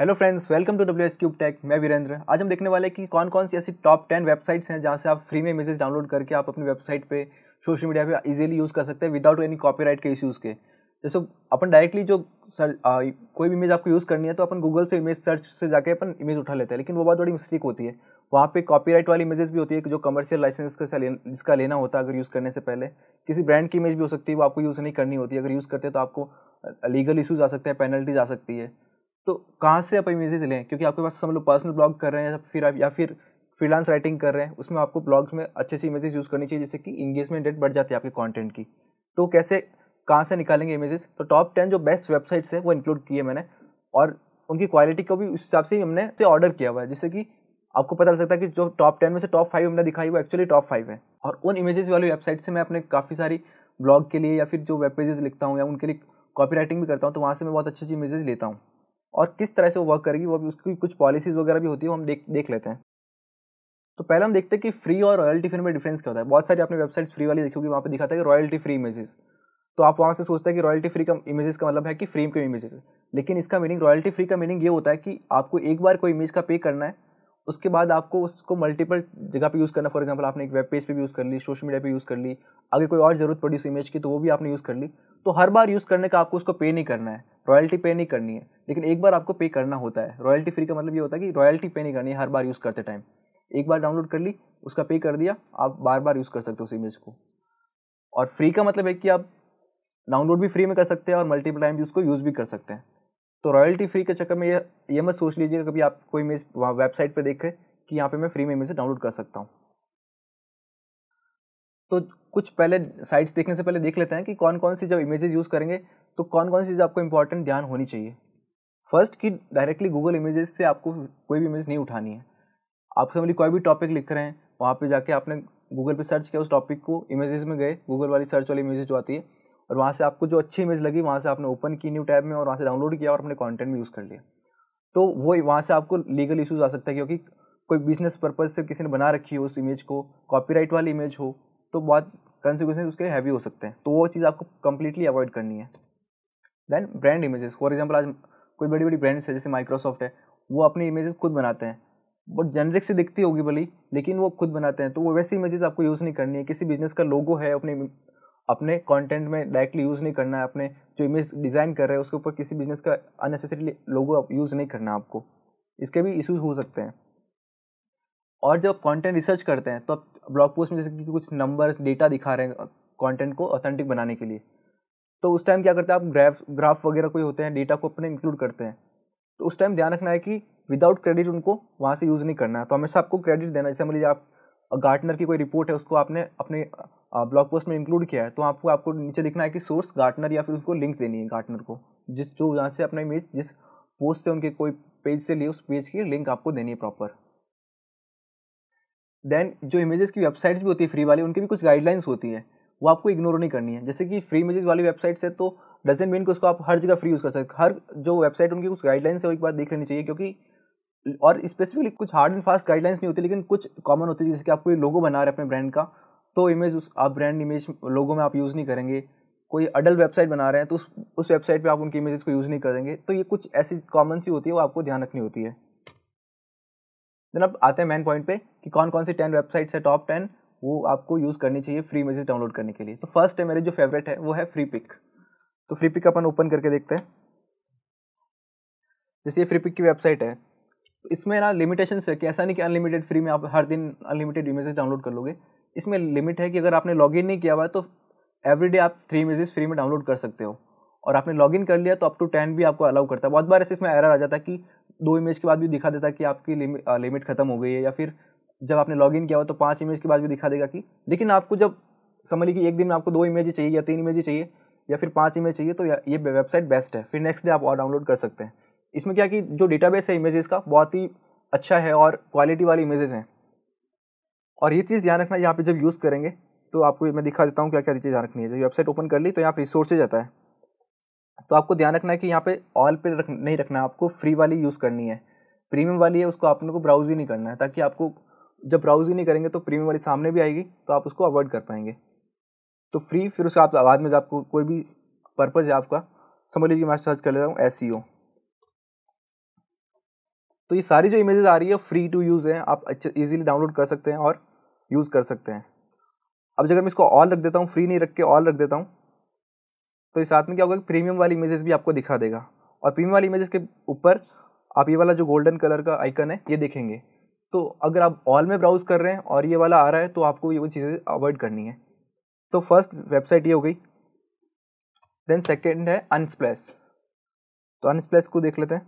hello friends welcome to W S cube tech मैं वीरेंद्र आज हम देखने वाले हैं कि कौन कौन सी ऐसी टॉप टेन वेबसाइट्स हैं जहाँ से आप फ्री में इमेजेस डाउनलोड करके आप अपनी वेबसाइट पे सोशल मीडिया पे इजीली यूज़ कर सकते हैं विदाउट एनी कॉपीराइट के इश्यूज़ के जैसे अपन डायरेक्टली जो सर आ, कोई भी इमेज आपको यूज़ करनी है तो अपन गूगल से इमेज सर्च से जाकर अपन इमेज उठा लेते हैं लेकिन वो बहुत बड़ी मिस्टेक होती है वहाँ पे कॉपीराइट वाली इमेजेस भी होती है जो कमर्शियल लाइसेंस का जिसका लेना होता है अगर यूज़ करने से पहले किसी ब्रांड की इमेज भी हो सकती है वो आपको यूज़ नहीं करनी होती अगर यूज़ करते हैं तो आपको लीगल इशूज़ आ सकते हैं पेनल्टीज आ सकती है तो कहाँ से आप इमेजेस लें क्योंकि आपके पास समझ लो पर्सनल ब्लॉग कर रहे हैं या फिर आप या फिर फ्रीलांस राइटिंग कर रहे हैं उसमें आपको ब्लॉग्स में अच्छे से इमेजेस यूज़ करनी चाहिए जिससे कि इंगेजमेंट रेट बढ़ जाती है आपके कॉन्टेंट की तो कैसे कहाँ से निकालेंगे इमेजेस तो टॉप टेन जो बेस्ट वेबसाइट्स हैं वो इंक्लूड किए मैंने और उनकी क्वालिटी को भी उस हिसाब से ही हमने से ऑर्डर किया हुआ है जिससे कि आपको पता चल सकता है कि जो टॉप टेन में से टॉप फाइव हमने दिखाई वो एक्चुअली टॉप फाइव है और उन इमेजेस वाली वेबसाइट से मैं अपने काफ़ी सारी ब्लॉग के लिए या फिर जो वेब पेजेस लिखता हूँ या उनके लिए कॉपी राइटिंग भी करता हूँ तो वहाँ से मैं बहुत अच्छी अच्छी इमेजेस लेता हूँ और किस तरह से वो वर्क करेगी वो भी उसकी कुछ पॉलिसीज़ वगैरह भी होती है वो हम देख देख लेते हैं तो पहले हम देखते हैं कि फ्री और रॉयल्टी फ्री में डिफरेंस क्या होता है बहुत सारी आपने वेबसाइट फ्री वाली देखी होगी वहाँ पर दिखाता है कि रॉयल्टी फ्री इमेजेस तो आप वहाँ से सोचते हैं कि रॉयल्टी फ्री का इमेजेस का मतलब है कि फ्री के इमेजेस लेकिन इसका मीनिंग रॉयल्टी फ्री का मीनिंग ये होता है कि आपको एक बार कोई इमेज का पे करना है उसके बाद आपको उसको मल्टीपल जगह पे यूज़ करना फॉर एग्जांपल आपने एक वेब पेज पे भी यूज़ कर ली सोशल मीडिया पे यूज़ कर ली अगर कोई और ज़रूरत पड़ी उस इमेज की तो वो भी आपने यूज़ कर ली तो हर बार यूज़ करने का आपको उसको पे नहीं करना है रॉयल्टी पे नहीं करनी है लेकिन एक बार आपको पे करना होता है रॉयल्टी फ्री का मतलब ये होता है कि रॉयल्टी पे नहीं करनी है हर बार यूज़ करते टाइम एक बार डाउनलोड कर ली उसका पे कर दिया आप बार बार यूज़ कर सकते हो उस इमेज को और फ्री का मतलब है कि आप डाउनलोड भी फ्री में कर सकते हैं और मल्टीपल टाइम उसको यूज़ भी कर सकते हैं तो रॉयल्टी फ्री के चक्कर में ये ये मत सोच लीजिए कभी आप कोई इमेज वेबसाइट पर देखें कि यहाँ पे मैं फ्री में इमेज डाउनलोड कर सकता हूँ तो कुछ पहले साइट्स देखने से पहले देख लेते हैं कि कौन कौन सी जब इमेजेस यूज़ करेंगे तो कौन कौन सी चीज़ आपको इंपॉर्टेंट ध्यान होनी चाहिए फर्स्ट कि डायरेक्टली गूगल इमेजेस से आपको कोई भी इमेज नहीं उठानी है आप समझ कोई भी टॉपिक लिख रहे हैं वहाँ पे जाके आपने गूगल पे सर्च किया उस टॉपिक को इमेजेस में गए गूगल वाली सर्च वाली इमेजेस जो आती है और वहाँ से आपको जो अच्छी इमेज लगी वहाँ से आपने ओपन की न्यू टैब में और वहाँ से डाउनलोड किया और अपने कॉन्टेंट में यूज़ कर लिया तो वो वहाँ से आपको लीगल इशूज़ आ सकता है क्योंकि कोई बिजनेस पर्पज़ से किसी ने बना रखी हो उस इमेज को कॉपीराइट वाली इमेज हो तो बहुत कंसिक्वेंस उसके हैवी हो सकते हैं तो वो चीज़ आपको कम्प्लीटली अवॉइड करनी है then brand images for example आज कोई बड़ी बड़ी ब्रांड्स है जैसे माइक्रोसॉफ्ट है वो अपनी इमेजेस खुद बनाते हैं बहुत जेनरिक से दिखती होगी भली लेकिन वो खुद बनाते हैं तो वो वैसी इमेजेस आपको यूज़ नहीं करनी है किसी बिजनेस का लोगो है अपने अपने कंटेंट में डायरेक्टली यूज़ नहीं करना है अपने जो इमेज डिज़ाइन कर रहे हैं उसके ऊपर किसी बिजनेस का अननेसेसरी लोगो यूज़ नहीं करना आपको इसके भी इश्यूज हो सकते हैं और जब कंटेंट रिसर्च करते हैं तो आप ब्लॉग पोस्ट में जैसे कि कुछ नंबर्स डेटा दिखा रहे हैं कंटेंट को ऑथेंटिक बनाने के लिए तो उस टाइम क्या करते हैं आप ग्राफ ग्राफ वगैरह कोई होते हैं डेटा को अपने इंक्लूड करते हैं तो उस टाइम ध्यान रखना है कि विदाउट क्रेडिट उनको वहाँ से यूज़ नहीं करना है तो हमेशा आपको क्रेडिट देना जैसे मान लीजिए आप गार्टनर की कोई रिपोर्ट है उसको आपने अपने ब्लॉग पोस्ट में इंक्लूड किया है तो आपको आपको नीचे लिखना है कि सोर्स गार्टनर या फिर उसको लिंक देनी है गार्टनर को जिस जो जहाँ से अपना इमेज जिस पोस्ट से उनके कोई पेज से लिए उस पेज की लिंक आपको देनी है प्रॉपर देन जो इमेजेस की वेबसाइट्स भी होती है फ्री वाली उनकी भी कुछ गाइडलाइंस होती है वो आपको इग्नोर नहीं करनी है जैसे कि फ्री इमेजेस वाली वेबसाइट्स है तो डजेंट मीन कि उसको आप हर जगह फ्री यूज़ कर सकते हर जो वेबसाइट उनकी कुछ गाइडलाइंस है वो एक बार देख लेनी चाहिए क्योंकि और स्पेसिफिकली कुछ हार्ड एंड फास्ट गाइडलाइंस नहीं होती लेकिन कुछ कॉमन होती है जैसे कि आप कोई लोगो बना रहे अपने ब्रांड का तो इमेज उस आप ब्रांड इमेज लोगों में आप यूज़ नहीं करेंगे कोई अडल वेबसाइट बना रहे हैं तो उस उस वेबसाइट पे आप उनकी इमेजेस को यूज़ नहीं करेंगे तो ये कुछ ऐसी कॉमन सी होती है वो आपको ध्यान रखनी होती है देन अब आते हैं मेन पॉइंट पे कि कौन कौन सी टेन वेबसाइट्स है टॉप टेन वो आपको यूज़ करनी चाहिए फ्री इमेजेस डाउनलोड करने के लिए तो फर्स्ट है मेरे जो फेवरेट है वो है फ्री पिक तो फ्री पिक अपन ओपन करके देखते हैं जैसे ये फ्री पिक की वेबसाइट है इसमें ना लिमिटेशन है कि ऐसा नहीं कि अनलिमिटेड फ्री में आप हर दिन अनलिमिटेड इमेजेस डाउनलोड कर लोगे इसमें लिमिट है कि अगर आपने लॉगिन नहीं किया हुआ है तो एवरीडे आप थ्री इमेजेस फ्री में डाउनलोड कर सकते हो और आपने लॉगिन कर लिया तो अप टू टेन भी आपको अलाउ करता है बहुत बार ऐसे इसमें एरर आ जाता है कि दो इमेज के बाद भी दिखा देता है कि आपकी लिमिट लिमिट ख़त्म हो गई है या फिर जब आपने लॉगिन किया हुआ तो पाँच इमेज के बाद भी दिखा देगा कि लेकिन आपको जब समझ लीजिए कि एक दिन में आपको दो इमेज चाहिए या तीन इमेज चाहिए या फिर पाँच इमेज चाहिए तो ये वेबसाइट बेस्ट है फिर नेक्स्ट डे आप और डाउनलोड कर सकते हैं इसमें क्या कि जो डेटाबेस है इमेजेस का बहुत ही अच्छा है और क्वालिटी वाली इमेजेस हैं और ये चीज़ ध्यान रखना यहाँ पे जब यूज़ करेंगे तो आपको मैं दिखा देता हूँ क्या क्या चीज़ ध्यान रखनी है जब वेबसाइट ओपन कर ली तो यहाँ पर रिसोर्सेज आता है तो आपको ध्यान रखना है कि यहाँ पे ऑल पे रख नहीं रखना आपको फ्री वाली यूज़ करनी है प्रीमियम वाली है उसको आपने को ब्राउज़ ही नहीं करना है ताकि आपको जब ब्राउज़ ही नहीं करेंगे तो प्रीमियम वाली सामने भी आएगी तो आप उसको अवॉइड कर पाएंगे तो फ्री फिर उसके आप बाद में आपको कोई भी पर्पज़ है आपका समझ लीजिए मैं सर्च कर लेता हूँ एस e तो ये सारी जो इमेजेस आ रही है फ्री टू यूज़ हैं आप अच्छे ईजिली डाउनलोड कर सकते हैं और यूज़ कर सकते हैं अब जगह मैं इसको ऑल रख देता हूँ फ्री नहीं रख के ऑल रख देता हूँ तो इस साथ में क्या होगा कि प्रीमियम वाली इमेजेस भी आपको दिखा देगा और प्रीमियम वाली इमेजेस के ऊपर आप ये वाला जो गोल्डन कलर का आइकन है ये देखेंगे तो अगर आप ऑल में ब्राउज़ कर रहे हैं और ये वाला आ रहा है तो आपको ये वो चीज़ें अवॉइड करनी है तो फर्स्ट वेबसाइट ये हो गई देन सेकेंड है अनस्प्लेस तो अनस्प्लेस को देख लेते हैं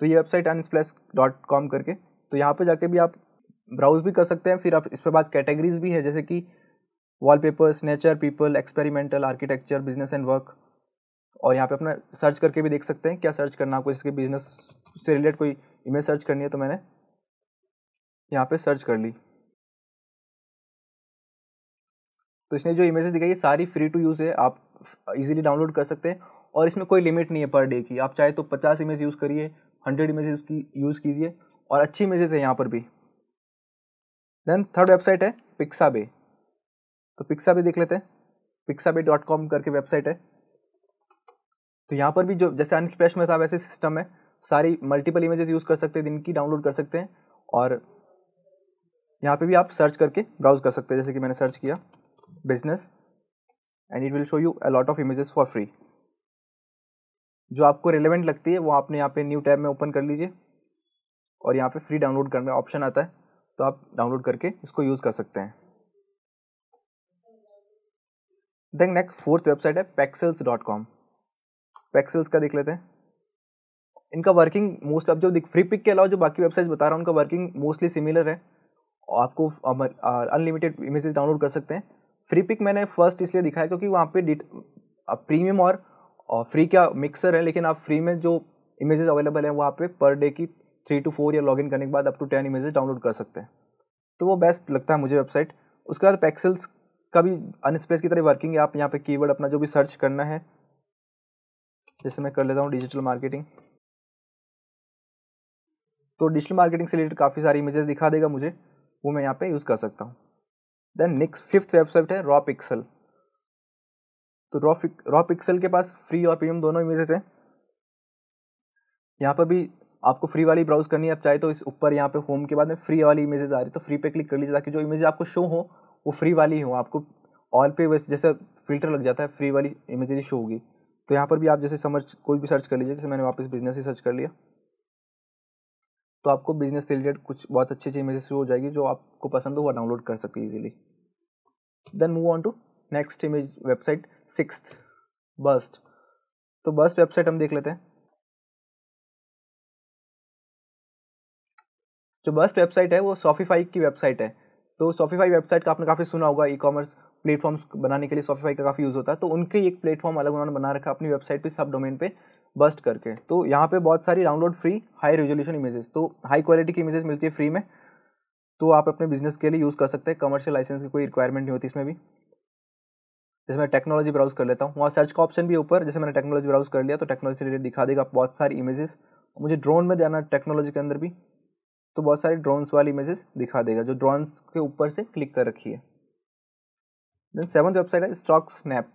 तो ये वेबसाइट अनस्प्लेस डॉट कॉम करके तो यहाँ पर जाके भी आप ब्राउज भी कर सकते हैं फिर आप इस पर बात कैटेगरीज भी है जैसे कि wallpapers nature people experimental architecture business and work और यहाँ पे अपना सर्च करके भी देख सकते हैं क्या सर्च करना आपको इसके बिजनेस से रिलेटेड कोई इमेज सर्च करनी है तो मैंने यहाँ पे सर्च कर ली तो इसने जो इमेजेस दिखाई है सारी फ्री टू यूज़ है आप इजीली डाउनलोड कर सकते हैं और इसमें कोई लिमिट नहीं है पर डे की आप चाहे तो पचास इमेज यूज़ करिए हंड्रेड इमेज की यूज़ कीजिए और अच्छी इमेजेस है यहाँ पर भी देन थर्ड वेबसाइट है पिक्साबे तो पिक्साबे देख लेते हैं पिक्साबे डॉट कॉम करके वेबसाइट है तो यहाँ पर भी जो जैसे अनस्प्लैश में था वैसे सिस्टम है सारी मल्टीपल इमेजेस यूज़ कर सकते हैं दिन की डाउनलोड कर सकते हैं और यहाँ पे भी आप सर्च करके ब्राउज कर सकते हैं जैसे कि मैंने सर्च किया business and it will show you a lot of images for free जो आपको रिलेवेंट लगती है वो आपने यहाँ पे न्यू टैब में ओपन कर लीजिए और यहाँ पे फ्री डाउनलोड करने का ऑप्शन आता है तो आप डाउनलोड करके इसको यूज़ कर सकते हैं देन नेक्स्ट फोर्थ वेबसाइट है पैक्सल्स डॉट कॉम पैक्सल्स का देख लेते हैं इनका वर्किंग मोस्ट अब जो फ्री पिक के अलावा जो बाकी वेबसाइट्स बता रहा हूँ उनका वर्किंग मोस्टली सिमिलर है और आपको अनलिमिटेड इमेजेस डाउनलोड कर सकते हैं फ्री पिक मैंने फर्स्ट इसलिए दिखाया क्योंकि वहाँ पे प्रीमियम और फ्री का मिक्सर है लेकिन आप फ्री में जो इमेजेस अवेलेबल हैं वहाँ आप पर डे की थ्री टू फोर या इन करने के बाद up to ten images download कर सकते हैं तो वो बेस्ट लगता है मुझे वेबसाइट उसके बाद पैक्सल्स का भी अनस्पेस की तरह वर्किंग है आप यहाँ पे कीवर्ड अपना जो भी सर्च करना है जैसे मैं कर लेता हूँ डिजिटल मार्केटिंग तो डिजिटल मार्केटिंग से रिलेटेड काफ़ी सारी इमेजेस दिखा देगा मुझे वो मैं यहाँ पे यूज़ कर सकता हूँ देन नेक्स्ट फिफ्थ वेबसाइट है रॉ पिक्सल तो रॉ रॉ पिक्सल के पास फ्री और प्रीमियम दोनों इमेजेस हैं यहाँ पर भी आपको फ्री वाली ब्राउज़ करनी है आप चाहे तो इस ऊपर यहाँ पे होम के बाद में फ्री वाली इमेजेस आ रही है तो फ्री पे क्लिक कर लीजिए ताकि जो इमेज आपको शो हो वो फ्री वाली हो आपको ऑल पे वैसे जैसे फिल्टर लग जाता है फ्री वाली इमेजेज शो होगी तो यहाँ पर भी आप जैसे समझ कोई भी सर्च कर लीजिए जैसे मैंने वापस बिजनेस ही सर्च कर लिया तो आपको बिजनेस से रिलेटेड कुछ बहुत अच्छी अच्छी इमेजेस हो जाएगी जो आपको पसंद हो वह डाउनलोड कर सकते हैं easily then move on to next image website six Burst तो बस्ट वेबसाइट हम देख लेते हैं जो बेस्ट वेबसाइट है वो सॉफीफाई की वेबसाइट है तो सॉफीफाई वेबसाइट का आपने काफ़ी सुना होगा ई कॉमर्स प्लेटफॉर्म्स बनाने के लिए सॉफीफाई का काफ़ी यूज़ होता है तो उनके एक प्लेटफॉर्म अलग उन्होंने बना रखा अपनी वेबसाइट पर सब डोमेन पर बस्ट करके तो यहाँ पे बहुत सारी download free high resolution images तो हाई क्वालिटी की इमेजेस मिलती है फ्री में तो आप अपने बिजनेस के लिए यूज़ कर सकते हैं कमर्शियल लाइसेंस की कोई रिक्वायरमेंट नहीं होती इसमें भी जैसे मैं टेक्नोलॉजी ब्राउज कर लेता हूँ वहाँ सर्च का ऑप्शन भी ऊपर जैसे मैंने टेक्नोलॉजी ब्राउज कर लिया तो टेक्नोलॉजी रिलेटेड दिखा देगा बहुत सारी इमेजेस मुझे ड्रोन में जाना टेक्नोलॉजी के अंदर भी तो बहुत सारी ड्रोन्स वाली इमेजेस दिखा देगा जो ड्रोन्स के ऊपर से क्लिक कर रखी है देन सेवन्थ वेबसाइट है स्टॉक स्नैप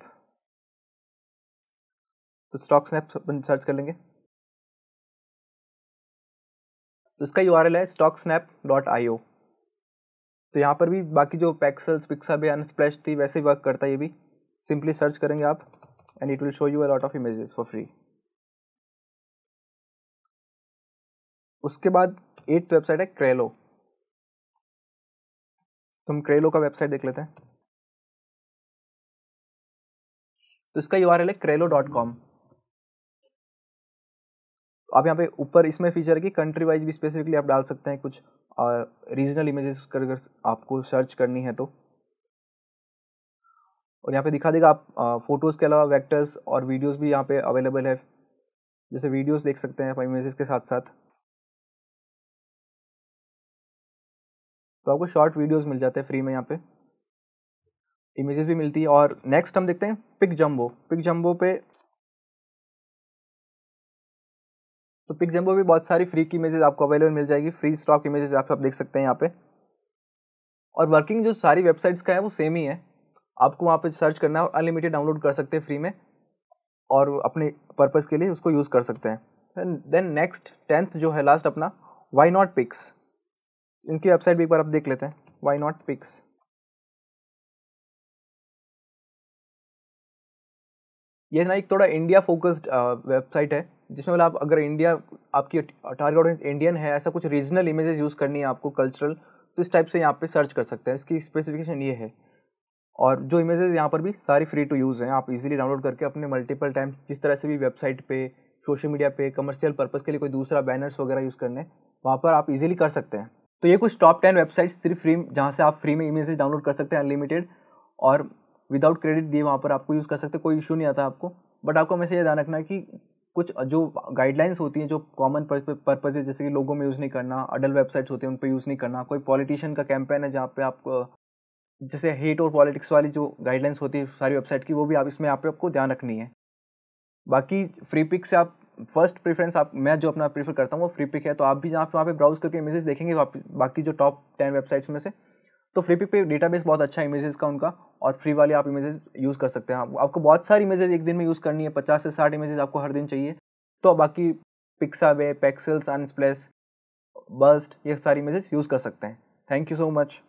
तो स्टॉक स्नैप सर्च कर लेंगे तो इसका यू है StockSnap dot I O तो यहाँ पर भी बाकी जो पैक्सल्स पिक्सा भी अनस्प्लैश थी वैसे ही वर्क करता है ये भी सिंपली सर्च करेंगे आप and it will show you a lot of images for free उसके बाद एट वेबसाइट है क्रेलो तो हम क्रेलो का वेबसाइट देख लेते हैं तो इसका यू है क्रेलो डॉट कॉम तो आप यहाँ पे ऊपर इसमें फीचर है कि कंट्री वाइज भी स्पेसिफिकली आप डाल सकते हैं कुछ रीजनल इमेजेस कर आपको सर्च करनी है तो और यहाँ पे दिखा देगा आप फोटोज़ के अलावा वेक्टर्स और वीडियोस भी यहाँ पे अवेलेबल है जैसे वीडियोस देख सकते हैं आप इमेजेस के साथ साथ आपको शॉर्ट वीडियोज़ मिल जाते हैं फ्री में यहाँ पे इमेजेस भी मिलती है और नेक्स्ट हम देखते हैं पिक जम्बो पिक जम्बो पे तो पिक जम्बो भी बहुत सारी फ्री की इमेजेस आपको अवेलेबल मिल जाएगी फ्री स्टॉक इमेजेस आप, सब देख सकते हैं यहाँ पे और वर्किंग जो सारी वेबसाइट्स का है वो सेम ही है आपको वहाँ पे सर्च करना है और अनलिमिटेड डाउनलोड कर सकते हैं फ्री में और अपने पर्पज़ के लिए उसको यूज़ कर सकते हैं देन नेक्स्ट टेंथ जो है लास्ट अपना वाई नॉट पिक्स इनकी वेबसाइट भी एक बार आप देख लेते हैं वाई नॉट पिक्स ये ना एक थोड़ा इंडिया फोकस्ड वेबसाइट है जिसमें मतलब आप अगर इंडिया आपकी टारगेट ऑडियंस इंडियन है ऐसा कुछ रीजनल इमेजेस यूज़ करनी है आपको कल्चरल तो इस टाइप से यहाँ पे सर्च कर सकते हैं इसकी स्पेसिफिकेशन ये है और जो इमेजेस यहाँ पर भी सारी फ्री टू यूज़ हैं आप इजीली डाउनलोड करके अपने मल्टीपल टाइम जिस तरह से भी वेबसाइट पे सोशल मीडिया पे कमर्शियल पर्पज़ के लिए कोई दूसरा बैनर्स वगैरह यूज़ करने वहाँ पर आप ईजिली कर सकते हैं तो ये कुछ टॉप टेन वेबसाइट्स सिर्फ फ्री जहाँ से आप फ्री में इमेजेस डाउनलोड कर सकते हैं अनलिमिटेड और विदाउट क्रेडिट दिए वहाँ पर आपको यूज़ कर सकते हैं कोई इशू नहीं आता आपको बट आपको हमेशा ये ध्यान रखना कि कुछ जो गाइडलाइंस होती हैं जो कॉमन पर्पज है जैसे कि लोगों में यूज़ नहीं करना अडल वेबसाइट्स होते हैं उन पर यूज़ नहीं करना कोई पॉलिटिशियन का कैंपेन है जहाँ पे आपको जैसे हेट और पॉलिटिक्स वाली जो गाइडलाइंस होती है सारी वेबसाइट की वो भी आप इसमें यहाँ पे आपको ध्यान रखनी है बाकी फ्री पिक से आप फर्स्ट प्रेफरेंस आप मैं जो अपना प्रीफर करता हूँ वो फ्री पिक है तो आप भी जहाँ वहाँ पे ब्राउज करके इमेजेस देखेंगे बाकी जो टॉप टेन वेबसाइट्स में से तो फ्री पिक पे डेटाबेस बहुत अच्छा है इमेजेस का उनका और फ्री वाले आप इमेजेस यूज़ कर सकते हैं आपको बहुत सारी इमेजेस एक दिन में यूज़ करनी है पचास से साठ इमेजेस आपको हर दिन चाहिए तो बाकी पिक्सा वे पैक्सल्स अनस्प्लेस बस्ट ये सारी इमेजेस यूज़ कर सकते हैं थैंक यू सो मच